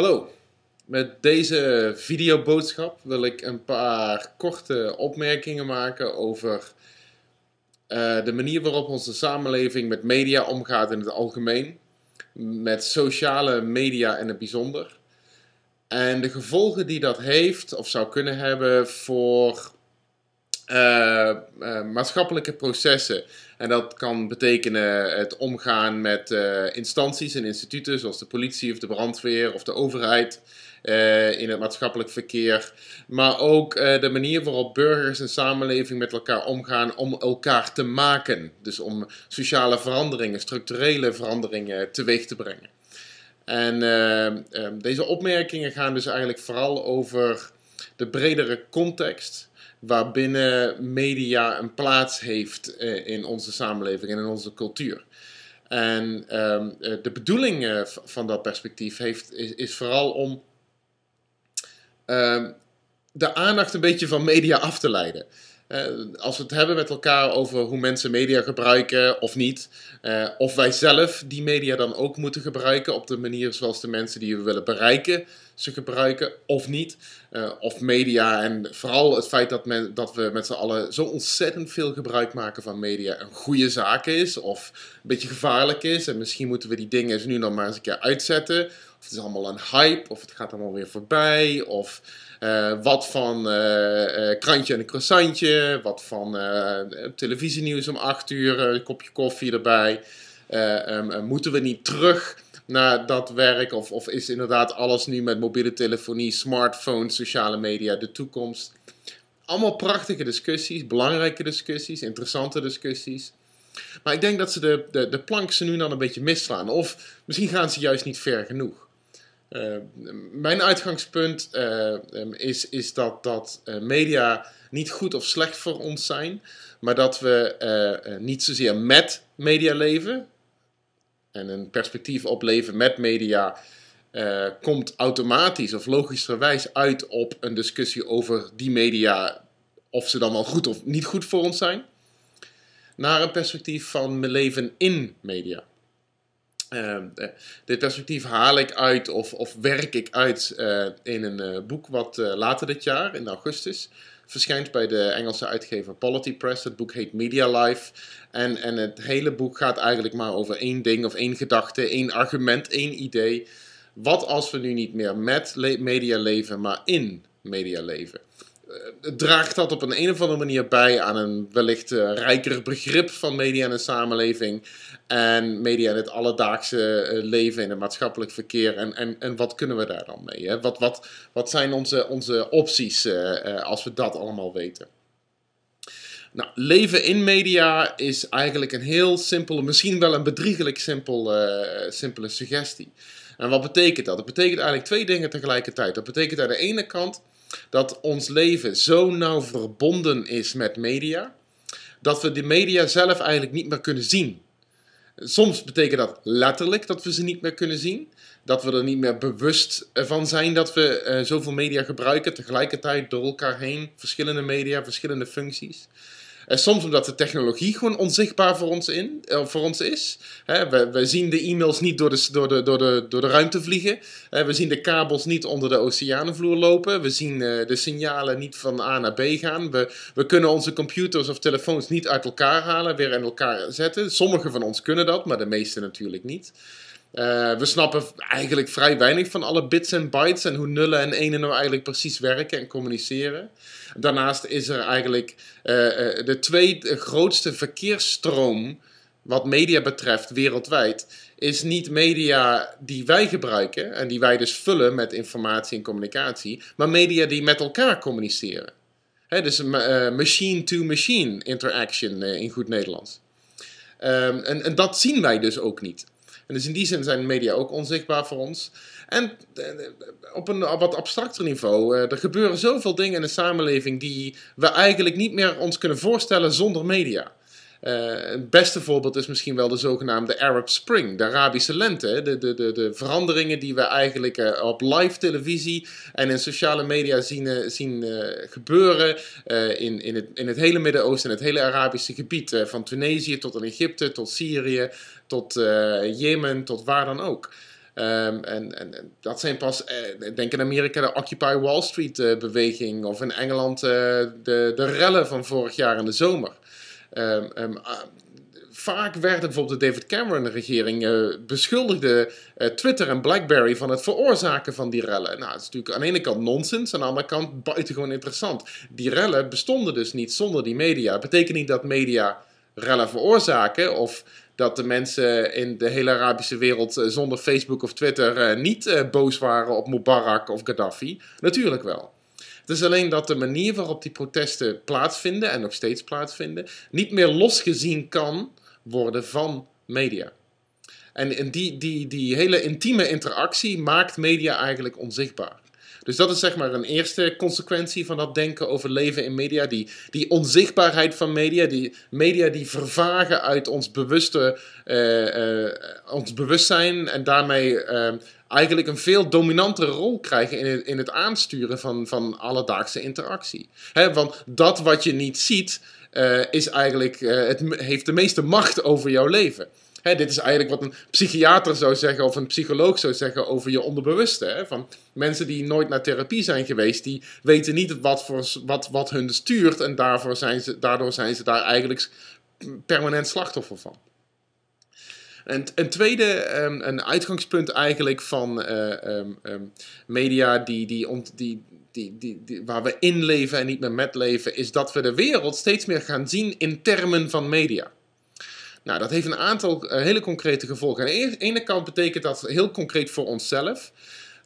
Hallo, met deze videoboodschap wil ik een paar korte opmerkingen maken over eh, de manier waarop onze samenleving met media omgaat in het algemeen, met sociale media in het bijzonder, en de gevolgen die dat heeft of zou kunnen hebben voor eh, eh, maatschappelijke processen en dat kan betekenen het omgaan met eh, instanties en instituten, zoals de politie of de brandweer of de overheid. Eh, in het maatschappelijk verkeer. Maar ook eh, de manier waarop burgers en samenleving met elkaar omgaan om elkaar te maken. Dus om sociale veranderingen, structurele veranderingen teweeg te brengen. En deze opmerkingen gaan dus eigenlijk vooral over de bredere context waarbinnen media een plaats heeft eh, in onze samenleving en in onze cultuur. En ehm, eh, de bedoeling eh, van dat perspectief heeft, is, vooral om ehm, de aandacht een beetje van media af te leiden. als we het hebben met elkaar over hoe mensen media gebruiken of niet, of wij zelf die media dan ook moeten gebruiken op de manier zoals de mensen die we willen bereiken ze gebruiken of niet. Eh, of media en vooral het feit dat, men, dat we met z'n allen zo ontzettend veel gebruik maken van media een goede zaak is of een beetje gevaarlijk is. En misschien moeten we die dingen eens nu dan maar eens een keer uitzetten. Of het is allemaal een hype of het gaat allemaal weer voorbij. Of eh, wat van eh, krantje en een croissantje. Wat van televisienieuws om acht uur, een kopje koffie erbij. Ehm, moeten we niet terug naar dat werk? Of, of is inderdaad alles nu met mobiele telefonie, smartphones, sociale media de toekomst? Allemaal prachtige discussies, belangrijke discussies, interessante discussies. Maar ik denk dat ze de, de, de plank ze nu dan een beetje misslaan. Of misschien gaan ze juist niet ver genoeg. Eh, mijn uitgangspunt eh, ehm, is, is dat, dat eh, media niet goed of slecht voor ons zijn, maar dat we niet zozeer met media leven, en een perspectief op leven met media eh, komt automatisch of logischerwijs uit op een discussie over die media, of ze dan wel goed of niet goed voor ons zijn, naar een perspectief van mijn leven in media. Ehm, eh, dit perspectief haal ik uit of, of werk ik uit eh, in een boek wat later dit jaar, in augustus, Verschijnt bij de Engelse uitgever Polity Press. Het boek heet Media Life. En, en het hele boek gaat eigenlijk maar over één ding of één gedachte, één argument, één idee. Wat als we nu niet meer met media leven, maar in media leven? Eh, draagt dat op een, een of andere manier bij aan een wellicht eh, rijker begrip van media en de samenleving en media in het alledaagse eh, leven, in het maatschappelijk verkeer. En, en, en wat kunnen we daar dan mee? Hè? Wat, wat, wat zijn onze, onze opties als we dat allemaal weten? Nou, leven in media is eigenlijk een heel simpele, misschien wel een bedriegelijk simpel, simpele suggestie. En wat betekent dat? Dat betekent eigenlijk twee dingen tegelijkertijd. Dat betekent aan de ene kant dat ons leven zo nauw verbonden is met media, dat we de media zelf eigenlijk niet meer kunnen zien. Soms betekent dat letterlijk dat we ze niet meer kunnen zien. Dat we er niet meer bewust van zijn dat we eh, zoveel media gebruiken. Tegelijkertijd door elkaar heen. Verschillende media, verschillende functies. Eh, soms omdat de technologie gewoon onzichtbaar voor ons, in, eh, voor ons is. Hè, we, we, zien de e-mails niet door de, door de, door de, door de ruimte vliegen. Hè, we zien de kabels niet onder de oceanenvloer lopen. We zien eh, de signalen niet van A naar B gaan. We, we kunnen onze computers of telefoons niet uit elkaar halen, weer in elkaar zetten. Sommigen van ons kunnen dat, maar de meeste natuurlijk niet. Eh, we snappen eigenlijk vrij weinig van alle bits en bytes en hoe nullen en enen nou eigenlijk precies werken en communiceren. Daarnaast is er eigenlijk eh, eh, de tweede grootste verkeersstroom wat media betreft wereldwijd, is niet media die wij gebruiken en die wij dus vullen met informatie en communicatie, maar media die met elkaar communiceren. dus machine-to-machine interaction in goed Nederlands. Ehm, en, en dat zien wij dus ook niet. En dus in die zin zijn media ook onzichtbaar voor ons. En eh, eh, op een wat abstracter niveau, eh, er gebeuren zoveel dingen in de samenleving die we eigenlijk niet meer ons kunnen voorstellen zonder media. Eh, het beste voorbeeld is misschien wel de zogenaamde Arab Spring, de Arabische lente. De, de, de, de veranderingen die we eigenlijk eh, op live televisie en in sociale media zien, eh, zien gebeuren in, in, het, in het hele Midden-Oosten, en het hele Arabische gebied. van Tunesië tot aan Egypte, tot Syrië, tot Jemen, tot waar dan ook. Ehm, en, en, dat zijn pas, denk in Amerika, de Occupy Wall Street beweging of in Engeland de, de rellen van vorig jaar in de zomer. Ehm, ehm, ah, vaak werd bijvoorbeeld de David Cameron-regering uh, eh, beschuldigde eh, Twitter en BlackBerry van het veroorzaken van die rellen. Nou, dat is natuurlijk aan de ene kant nonsens, aan de andere kant buitengewoon interessant. Die rellen bestonden dus niet zonder die media. Dat betekent niet dat media rellen veroorzaken of dat de mensen in de hele Arabische wereld eh, zonder Facebook of Twitter niet boos waren op Mubarak of Gaddafi. Natuurlijk wel is alleen dat de manier waarop die protesten plaatsvinden en nog steeds plaatsvinden, niet meer losgezien kan worden van media. En, en die, die, die hele intieme interactie maakt media eigenlijk onzichtbaar. Dus dat is zeg maar een eerste consequentie van dat denken over leven in media. Die, die onzichtbaarheid van media, die media die vervagen uit ons, bewuste, eh, eh, ons bewustzijn en daarmee eh, eigenlijk een veel dominantere rol krijgen in het, in het aansturen van, van alledaagse interactie. He, want dat wat je niet ziet, eh, is eigenlijk, eh, het heeft de meeste macht over jouw leven. He, dit is eigenlijk wat een psychiater zou zeggen of een psycholoog zou zeggen over je onderbewuste. hè, Van mensen die nooit naar therapie zijn geweest, die weten niet wat, voor, wat, wat hun stuurt en daarvoor zijn ze, daardoor zijn ze daar eigenlijk permanent slachtoffer van. En een tweede, ehm, een uitgangspunt eigenlijk van eh, ehm, ehm, media die, die, ont, die, die, die, die, waar we in leven en niet meer met leven, is dat we de wereld steeds meer gaan zien in termen van media. Nou, dat heeft een aantal eh, hele concrete gevolgen. Aan de ene kant betekent dat heel concreet voor onszelf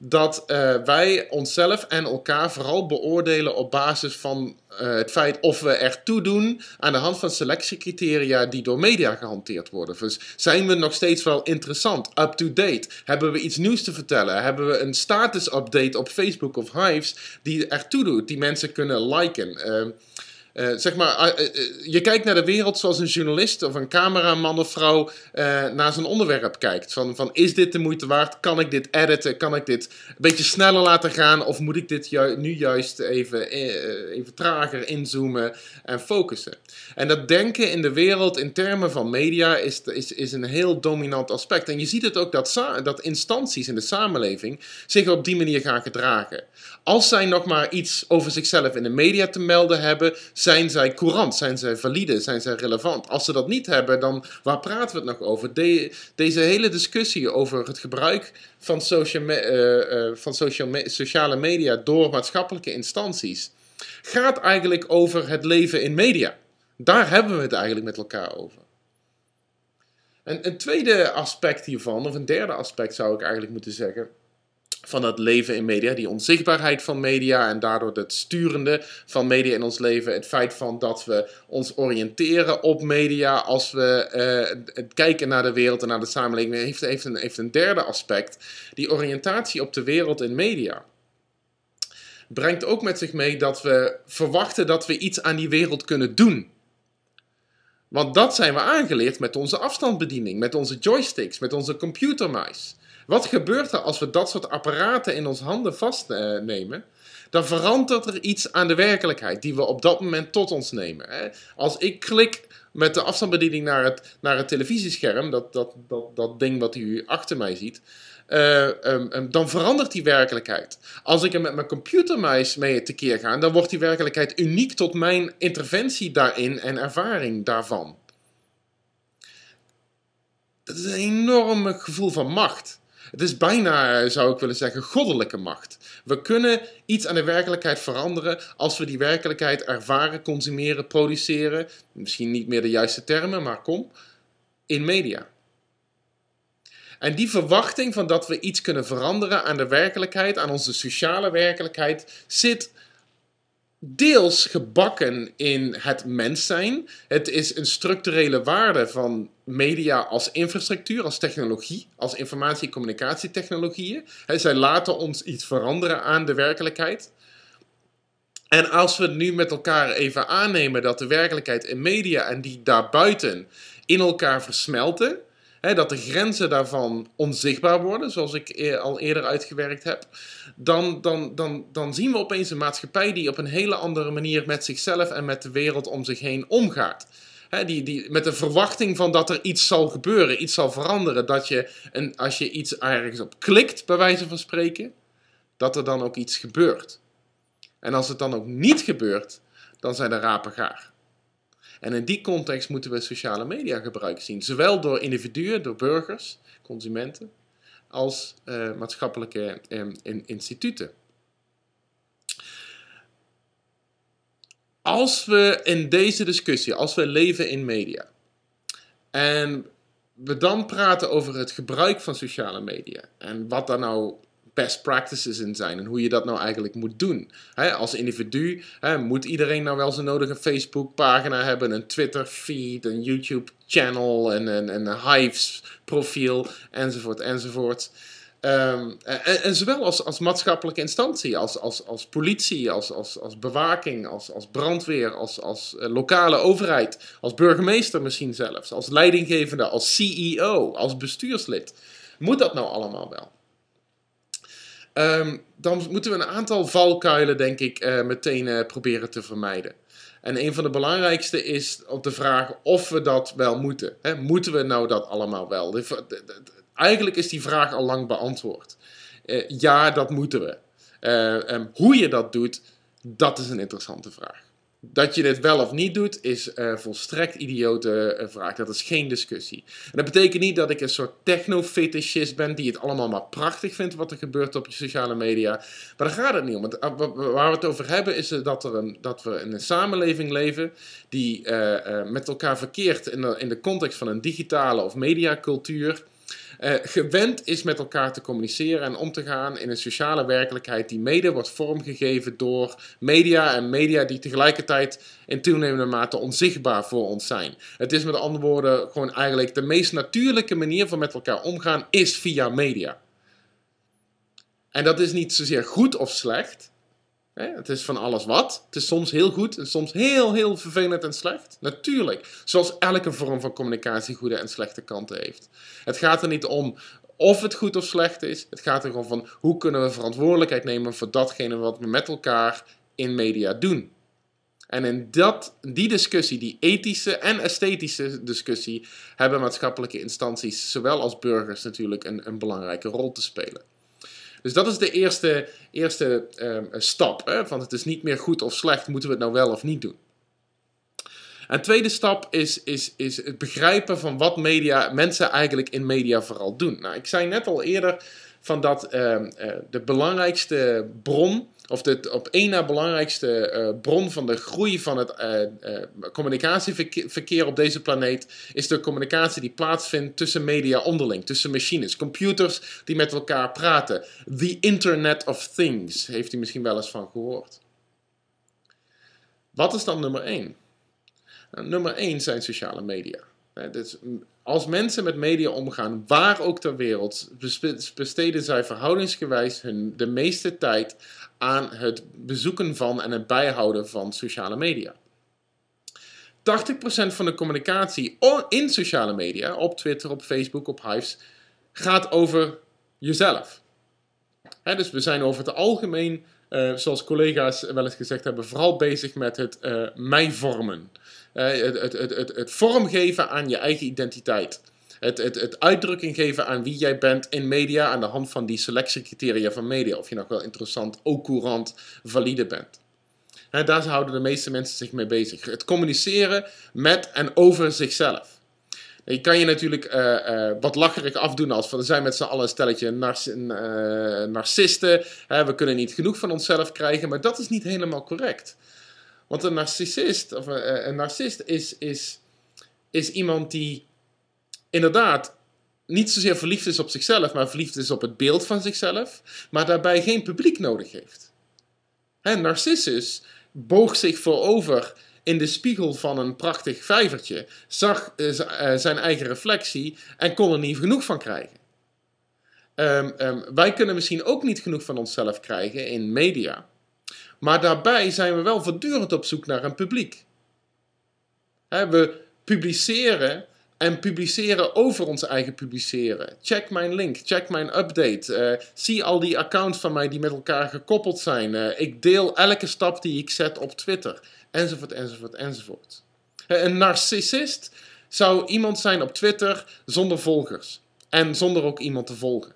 dat eh, wij onszelf en elkaar vooral beoordelen op basis van eh, het feit of we er doen aan de hand van selectiecriteria die door media gehanteerd worden. Dus zijn we nog steeds wel interessant, up-to-date? Hebben we iets nieuws te vertellen? Hebben we een status-update op Facebook of Hives die ertoe doet, die mensen kunnen liken? Uh, eh, zeg maar, eh, eh, je kijkt naar de wereld zoals een journalist of een cameraman of vrouw naar zijn onderwerp kijkt. Van, van is dit de moeite waard? Kan ik dit editen? Kan ik dit een beetje sneller laten gaan? Of moet ik dit nu juist even, even trager inzoomen en focussen? En dat denken in de wereld in termen van media is, is, is een heel dominant aspect. En je ziet het ook dat, dat instanties in de samenleving zich op die manier gaan gedragen. Als zij nog maar iets over zichzelf in de media te melden hebben zijn zij courant? Zijn zij valide? Zijn zij relevant? Als ze dat niet hebben, dan waar praten we het nog over? deze hele discussie over het gebruik van, eh, eh, van sociale media door maatschappelijke instanties gaat eigenlijk over het leven in media. Daar hebben we het eigenlijk met elkaar over. En een tweede aspect hiervan, of een derde aspect zou ik eigenlijk moeten zeggen van dat leven in media, die onzichtbaarheid van media en daardoor het sturende van media in ons leven. Het feit van dat we ons oriënteren op media als we eh, kijken naar de wereld en naar de samenleving, heeft, heeft, een, heeft een derde aspect. Die oriëntatie op de wereld in media brengt ook met zich mee dat we verwachten dat we iets aan die wereld kunnen doen. Want dat zijn we aangeleerd met onze afstandsbediening, met onze joysticks, met onze computermuis. Wat gebeurt er als we dat soort apparaten in ons handen vastnemen? Eh, dan verandert er iets aan de werkelijkheid die we op dat moment tot ons nemen. Als ik klik met de afstandsbediening naar het, naar het televisiescherm, dat, dat, dat, dat ding wat u achter mij ziet, eh, ehm, ehm, dan verandert die werkelijkheid. Als ik er met mijn computermuis mee tekeer ga, dan wordt die werkelijkheid uniek tot mijn interventie daarin en ervaring daarvan. Dat is een enorm gevoel van macht. Het is bijna, zou ik willen zeggen, goddelijke macht. We kunnen iets aan de werkelijkheid veranderen als we die werkelijkheid ervaren, consumeren, produceren. Misschien niet meer de juiste termen, maar kom. In media. En die verwachting van dat we iets kunnen veranderen aan de werkelijkheid, aan onze sociale werkelijkheid, zit deels gebakken in het mens zijn. Het is een structurele waarde van media als infrastructuur, als technologie, als informatie- en communicatietechnologieën. Zij laten ons iets veranderen aan de werkelijkheid. En als we nu met elkaar even aannemen dat de werkelijkheid en media en die daarbuiten in elkaar versmelten, hè, dat de grenzen daarvan onzichtbaar worden, zoals ik e- al eerder uitgewerkt heb, dan, dan, dan, dan zien we opeens een maatschappij die op een hele andere manier met zichzelf en met de wereld om zich heen omgaat. Hè, die, die, met de verwachting van dat er iets zal gebeuren, iets zal veranderen. Dat je, een, als je iets ergens op klikt, bij wijze van spreken, dat er dan ook iets gebeurt. En als het dan ook niet gebeurt, dan zijn de rapen gaar. En in die context moeten we sociale media gebruiken zien. Zowel door individuen, door burgers, consumenten, als eh, maatschappelijke ehm, in, instituten. Als we in deze discussie, als we leven in media, en we dan praten over het gebruik van sociale media en wat daar nou best practices in zijn en hoe je dat nou eigenlijk moet doen. als individu moet iedereen nou wel zijn nodige Facebook-pagina hebben, een Twitter-feed, een YouTube-channel en een, Hives-profiel, enzovoort, enzovoort. Ehm, en, en, zowel als, als maatschappelijke instantie, als, als, als politie, als, als, als bewaking, als, als brandweer, als, als eh, lokale overheid, als burgemeester misschien zelfs, als leidinggevende, als CEO, als bestuurslid. Moet dat nou allemaal wel? Ehm, dan moeten we een aantal valkuilen, denk ik, eh, meteen eh, proberen te vermijden. En een van de belangrijkste is de vraag of we dat wel moeten. Hè? Moeten we nou dat allemaal wel? eigenlijk is die vraag al lang beantwoord. Eh, ja, dat moeten we. Um, hoe je dat doet, dat is een interessante vraag dat je dit wel of niet doet, is uh, volstrekt idiote uh, vraag. Dat is geen discussie. En dat betekent niet dat ik een soort techno-fetischist ben die het allemaal maar prachtig vindt wat er gebeurt op je sociale media. Maar daar gaat het niet om. Want, eh, waar we het over hebben is dat, er een, dat we in een samenleving leven die met elkaar verkeert in de, in de context van een digitale of mediacultuur. Eh, gewend is met elkaar te communiceren en om te gaan in een sociale werkelijkheid die mede wordt vormgegeven door media en media die tegelijkertijd in toenemende mate onzichtbaar voor ons zijn. Het is met andere woorden gewoon eigenlijk de meest natuurlijke manier van met elkaar omgaan is via media. En dat is niet zozeer goed of slecht. Het is van alles wat. Het is soms heel goed en soms heel, heel vervelend en slecht. Natuurlijk. Zoals elke vorm van communicatie goede en slechte kanten heeft. Het gaat er niet om of het goed of slecht is. Het gaat er gewoon van hoe kunnen we verantwoordelijkheid nemen voor datgene wat we met elkaar in media doen. En in dat, die discussie, die ethische en esthetische discussie, hebben maatschappelijke instanties, zowel als burgers natuurlijk, een, een belangrijke rol te spelen. Dus dat is de eerste, eerste ehm, stap. Hè? het is niet meer goed of slecht, moeten we het nou wel of niet doen. En tweede stap is, is, is het begrijpen van wat media, mensen eigenlijk in media vooral doen. Nou, ik zei net al eerder van dat ehm, eh, de belangrijkste bron of de op één na belangrijkste eh, bron van de groei van het eh, eh, communicatieverkeer op deze planeet is de communicatie die plaatsvindt tussen media onderling, tussen machines, computers die met elkaar praten. The Internet of Things, heeft u misschien wel eens van gehoord. Wat is dan nummer één? Nou, nummer één zijn sociale media. dus als mensen met media omgaan, waar ook ter wereld, besteden zij verhoudingsgewijs hun, de meeste tijd aan het bezoeken van en het bijhouden van sociale media. 80% van de communicatie in sociale media, op Twitter, op Facebook, op Hives, gaat over jezelf. dus we zijn over het algemeen eh, zoals collega's wel eens gezegd hebben, vooral bezig met het uh, mij vormen. Eh, het, het, het, het, vormgeven aan je eigen identiteit. Het, uitdrukking geven aan wie jij bent in media aan de hand van die selectiecriteria van media. Of je nog wel interessant, ook courant, valide bent. daar houden de meeste mensen zich mee bezig. Het communiceren met en over zichzelf. Je kan je natuurlijk eh, eh, wat lacherig afdoen als van, er zijn met z'n allen een stelletje nars, eh, narcisten. we kunnen niet genoeg van onszelf krijgen, maar dat is niet helemaal correct. Want een narcist, of een, narcist is, is, is iemand die inderdaad niet zozeer verliefd is op zichzelf, maar verliefd is op het beeld van zichzelf, maar daarbij geen publiek nodig heeft. Hè, Narcissus boog zich voorover in de spiegel van een prachtig vijvertje, zag eh, eh, zijn eigen reflectie en kon er niet genoeg van krijgen. Ehm, ehm, wij kunnen misschien ook niet genoeg van onszelf krijgen in media. Maar daarbij zijn we wel voortdurend op zoek naar een publiek. we publiceren en publiceren over ons eigen publiceren. Check mijn link, check mijn update. Eh, zie al die accounts van mij die met elkaar gekoppeld zijn. Eh, ik deel elke stap die ik zet op Twitter. Enzovoort, enzovoort, enzovoort. Eh, een narcist zou iemand zijn op Twitter zonder volgers. En zonder ook iemand te volgen.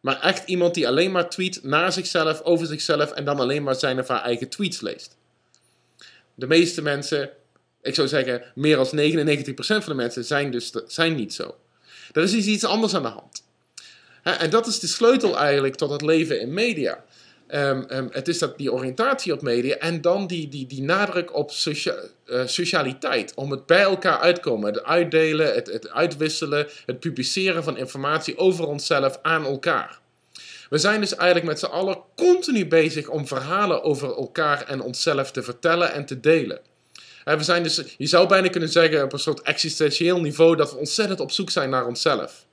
Maar echt iemand die alleen maar tweet naar zichzelf, over zichzelf en dan alleen maar zijn of haar eigen tweets leest. De meeste mensen ik zou zeggen, meer dan 99% van de mensen zijn, dus, zijn niet zo. Er is dus iets anders aan de hand. En dat is de sleutel eigenlijk tot het leven in media. Ehm, ehm, het is dat die oriëntatie op media en dan die, die, die nadruk op socia eh, socialiteit. Om het bij elkaar uitkomen, het uitdelen, het, het uitwisselen, het publiceren van informatie over onszelf aan elkaar. We zijn dus eigenlijk met z'n allen continu bezig om verhalen over elkaar en onszelf te vertellen en te delen. Eh, we zijn dus, je zou bijna kunnen zeggen, op een soort existentieel niveau, dat we ontzettend op zoek zijn naar onszelf.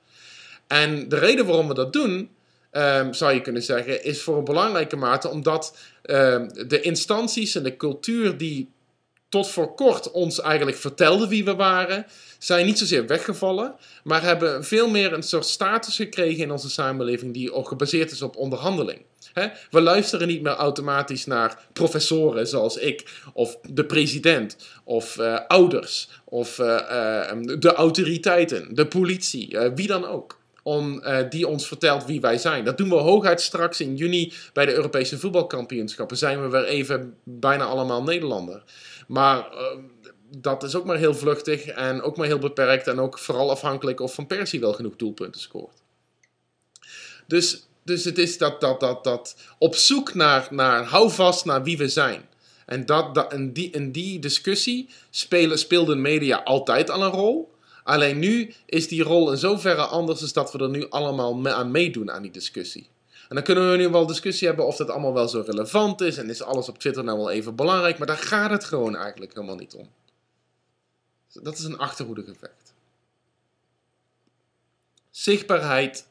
En de reden waarom we dat doen, ehm, zou je kunnen zeggen, is voor een belangrijke mate omdat ehm, de instanties en de cultuur die tot voor kort ons eigenlijk vertelden wie we waren, zijn niet zozeer weggevallen, maar hebben veel meer een soort status gekregen in onze samenleving die ook gebaseerd is op onderhandeling. Hè? We luisteren niet meer automatisch naar professoren zoals ik, of de president, of eh, ouders, of eh, eh, de autoriteiten, de politie, wie dan ook. Om, die ons vertelt wie wij zijn. Dat doen we hooguit straks in juni bij de Europese voetbalkampioenschappen. Zijn we weer even bijna allemaal Nederlander. Maar ehm, dat is ook maar heel vluchtig en ook maar heel beperkt. En ook vooral afhankelijk of Van Persie wel genoeg doelpunten scoort. Dus dus het is dat, dat, dat, dat op zoek naar, naar houvast naar wie we zijn. En, dat, dat, die, in die discussie spelen, speelden media altijd al een rol. Alleen nu is die rol in zoverre anders is dat we er nu allemaal mee aan meedoen aan die discussie. En dan kunnen we nu wel discussie hebben of dat allemaal wel zo relevant is. En is alles op Twitter nou wel even belangrijk? Maar daar gaat het gewoon eigenlijk helemaal niet om. Dat is een achterhoedige Zichtbaarheid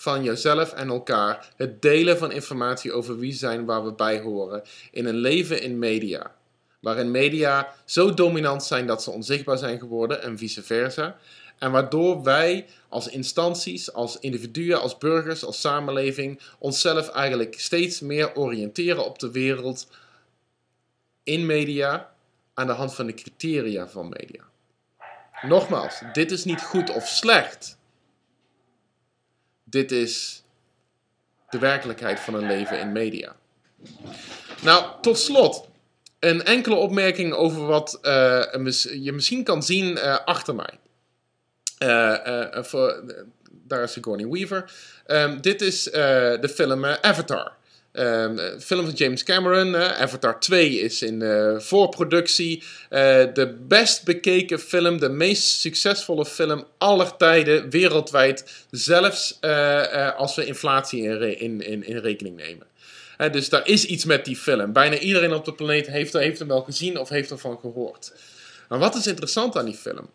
van jezelf en elkaar, het delen van informatie over wie zijn waar we bij horen, in een leven in media. Waarin media zo dominant zijn dat ze onzichtbaar zijn geworden en vice versa. En waardoor wij als instanties, als individuen, als burgers, als samenleving onszelf eigenlijk steeds meer oriënteren op de wereld in media aan de hand van de criteria van media. Nogmaals, dit is niet goed of slecht. Dit is de werkelijkheid van een leven in media. Nou, tot slot. Een enkele opmerking over wat eh, je misschien kan zien eh, achter mij. Eh, voor, daar is Sigourney Weaver. Ehm, dit is de film Avatar. Ehm, eh, film van James Cameron. Avatar 2 is in voorproductie. Eh, de best bekeken film, de meest succesvolle film aller tijden wereldwijd. Zelfs eh, als we inflatie in, in, in, rekening nemen. dus daar is iets met die film. Bijna iedereen op de planeet heeft, heeft hem wel gezien of heeft ervan gehoord. Maar wat is interessant aan die film?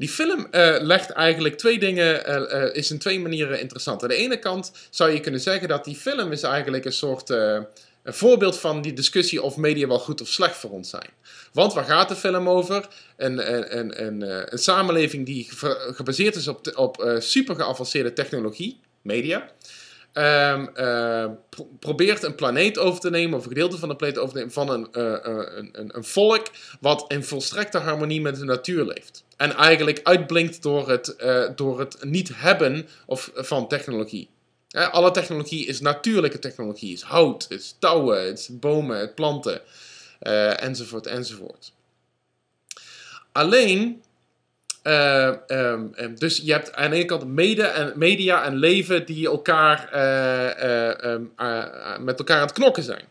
Die film eh, legt eigenlijk twee dingen, eh, eh, is in twee manieren interessant. Aan de ene kant zou je kunnen zeggen dat die film is eigenlijk een soort een voorbeeld van die discussie of media wel goed of slecht voor ons zijn. Want waar gaat de film over? Een, een, een, een, een samenleving die gebaseerd is op, op super geavanceerde technologie, media. Ehm, eh, probeert een planeet over te nemen, of een gedeelte van de planeet over te nemen, van een, eh, eh, een, een, volk wat in volstrekte harmonie met de natuur leeft. En eigenlijk uitblinkt door het, door het niet hebben of, van technologie. alle technologie is natuurlijke technologie. is hout, is touwen, is bomen, het planten, enzovoort, enzovoort. Alleen eh, ehm, ehm, dus je hebt aan de ene kant mede en, media en leven die elkaar, eh, eh, ehm, met elkaar aan het knokken zijn.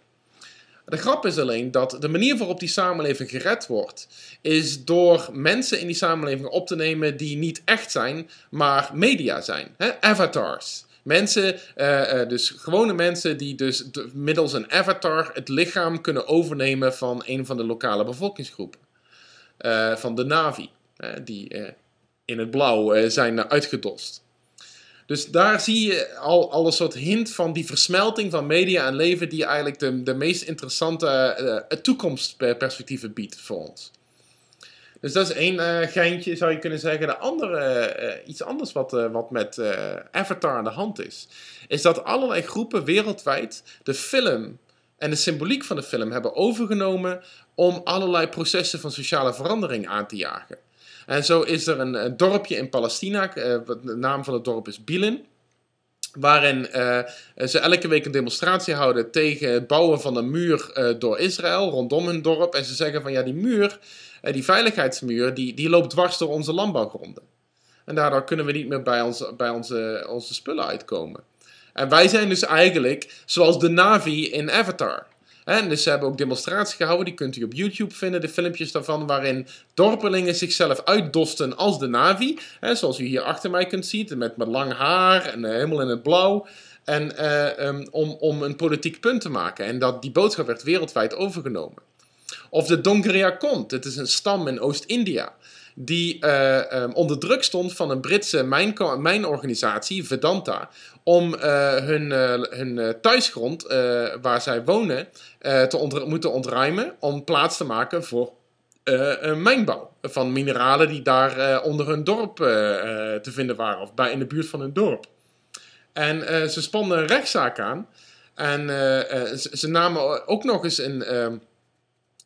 De grap is alleen dat de manier waarop die samenleving gered wordt, is door mensen in die samenleving op te nemen die niet echt zijn, maar media zijn. Hè? Avatars. Mensen, dus gewone mensen die dus middels een avatar het lichaam kunnen overnemen van een van de lokale bevolkingsgroepen. van de Navi. Eh, die eh, in het blauw eh, zijn uitgedost. Dus daar zie je al, een soort hint van die versmelting van media en leven, die eigenlijk de, de meest interessante toekomstperspectieven biedt voor ons. Dus dat is één geintje, zou je kunnen zeggen. De andere, iets anders wat, wat met Avatar aan de hand is, is dat allerlei groepen wereldwijd de film en de symboliek van de film hebben overgenomen om allerlei processen van sociale verandering aan te jagen. En zo is er een, een dorpje in Palestina, eh, de naam van het dorp is Bilin. Waarin eh, ze elke week een demonstratie houden tegen het bouwen van een muur eh, door Israël rondom hun dorp. En ze zeggen van ja, die muur, die veiligheidsmuur, die, die loopt dwars door onze landbouwgronden. En daardoor kunnen we niet meer bij, ons, bij onze, onze spullen uitkomen. En wij zijn dus eigenlijk zoals de Navi in Avatar. En dus ze hebben ook demonstraties gehouden, die kunt u op YouTube vinden, de filmpjes daarvan, waarin dorpelingen zichzelf uitdosten als de Navi. zoals u hier achter mij kunt zien, met, met lang haar en eh, helemaal in het blauw. En eh, ehm, om, om een politiek punt te maken. En dat, die boodschap werd wereldwijd overgenomen. Of de Dongria Kont, dit is een stam in Oost-India die eh, ehm, onder druk stond van een Britse mijn, mijnorganisatie, Vedanta, om eh, hun, eh, hun thuisgrond, waar zij wonen, te moeten ontruimen om plaats te maken voor een mijnbouw. Van mineralen die daar onder hun dorp te vinden waren, of bij, in de buurt van hun dorp. En ze spannen een rechtszaak aan. En ze, namen ook nog eens een ehm,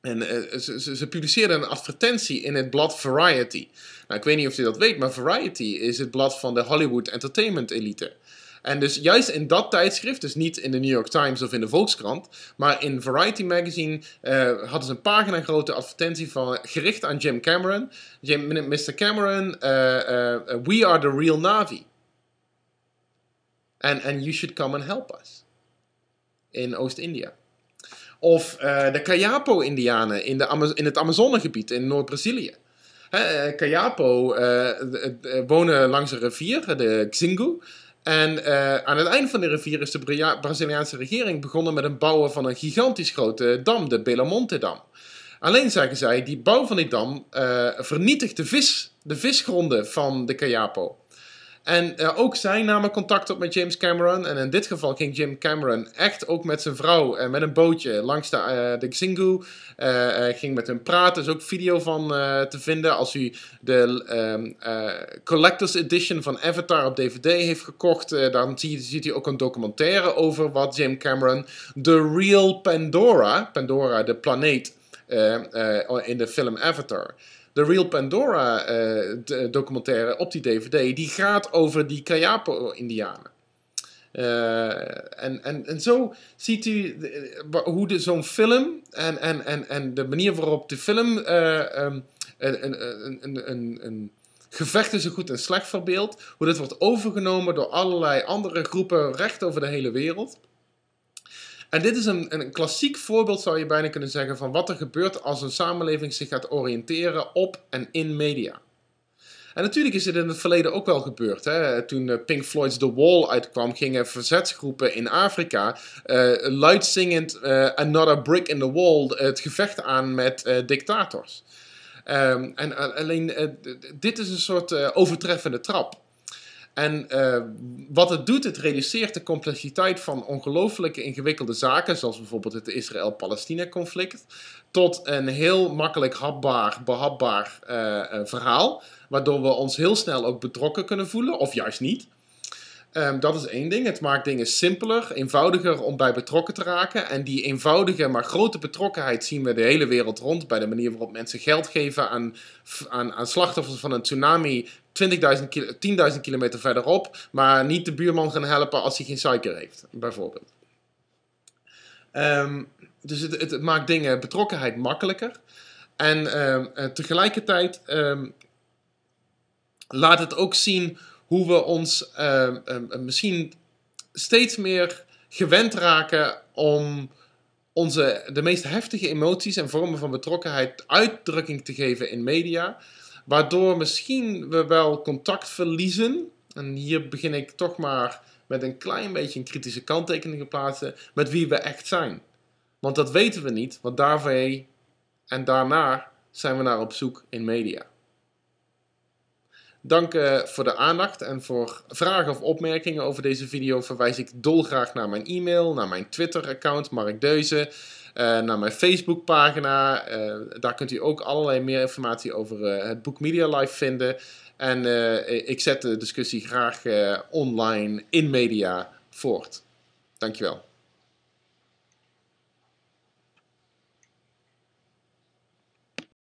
en eh, ze, ze, publiceerden een advertentie in het blad Variety. Nou, ik weet niet of je dat weet, maar Variety is het blad van de Hollywood entertainment elite. En dus juist in dat tijdschrift, dus niet in de New York Times of in de Volkskrant, maar in Variety Magazine eh, hadden ze een pagina grote advertentie van, gericht aan Jim Cameron. Jim, Mr. Cameron, eh, we are the real Navy. And, and you should come and help us. In Oost-India. Of eh, de kayapo indianen in, in het Amazonegebied in Noord-Brazilië. Cayapo eh, eh, wonen langs een rivier, de Xingu. En aan het eind van de rivier is de Braziliaanse regering begonnen met het bouwen van een gigantisch grote dam, de monte dam Alleen zeggen zij, die bouw van die dam vernietigt de, vis, de visgronden van de Kayapo. En eh, ook zij namen contact op met James Cameron. En in dit geval ging Jim Cameron echt ook met zijn vrouw en eh, met een bootje langs de, eh, Xingu. ging met hem praten. Er is ook video van te vinden. Als u de ehm, Collector's Edition van Avatar op DVD heeft gekocht, dan ziet u ook een documentaire over wat Jim Cameron, de Real Pandora, Pandora, de planeet, in de film Avatar de Real Pandora documentaire op die DVD, die gaat over die Kayapo-Indianen. en, en, en zo ziet u hoe zo'n film en, en, en, en de manier waarop de film een, een, een, een, een gevecht tussen goed en slecht verbeeldt, hoe dat wordt overgenomen door allerlei andere groepen recht over de hele wereld. En dit is een, een klassiek voorbeeld, zou je bijna kunnen zeggen, van wat er gebeurt als een samenleving zich gaat oriënteren op en in media. En natuurlijk is dit in het verleden ook wel gebeurd. Hè? Toen eh, Pink Floyd's The Wall uitkwam, gingen verzetsgroepen in Afrika uh, eh, luidzingend eh, Another Brick in the Wall het gevecht aan met dictators. Ehm, en alleen dit is een soort overtreffende trap. En eh, wat het doet, het reduceert de complexiteit van ongelooflijke ingewikkelde zaken, zoals bijvoorbeeld het Israël-Palestina-conflict, tot een heel makkelijk hapbaar, behapbaar eh, eh, verhaal, waardoor we ons heel snel ook betrokken kunnen voelen, of juist niet. Ehm, dat is één ding. Het maakt dingen simpeler, eenvoudiger om bij betrokken te raken. En die eenvoudige, maar grote betrokkenheid zien we de hele wereld rond. Bij de manier waarop mensen geld geven aan, aan, aan slachtoffers van een tsunami. 20.000 10.000 kilometer verderop, maar niet de buurman gaan helpen als hij geen suiker heeft, bijvoorbeeld. Ehm, dus het, het, maakt dingen, betrokkenheid makkelijker. En ehm, eh, tegelijkertijd laat het ook zien hoe we ons ehm, ehm, ehm, misschien steeds meer gewend raken om onze, de meest heftige emoties en vormen van betrokkenheid uitdrukking te geven in media. Waardoor misschien we wel contact verliezen. En hier begin ik toch maar met een klein beetje een kritische kanttekening te plaatsen met wie we echt zijn. Want dat weten we niet, want daarvoor en daarna zijn we naar op zoek in media. Dank eh, voor de aandacht en voor vragen of opmerkingen over deze video verwijs ik dolgraag naar mijn e-mail, naar mijn Twitter-account Mark Deuze, uh, naar mijn Facebookpagina. Uh, daar kunt u ook allerlei meer informatie over het boek Media Life vinden. En ik zet de discussie graag online in media voort. Dankjewel.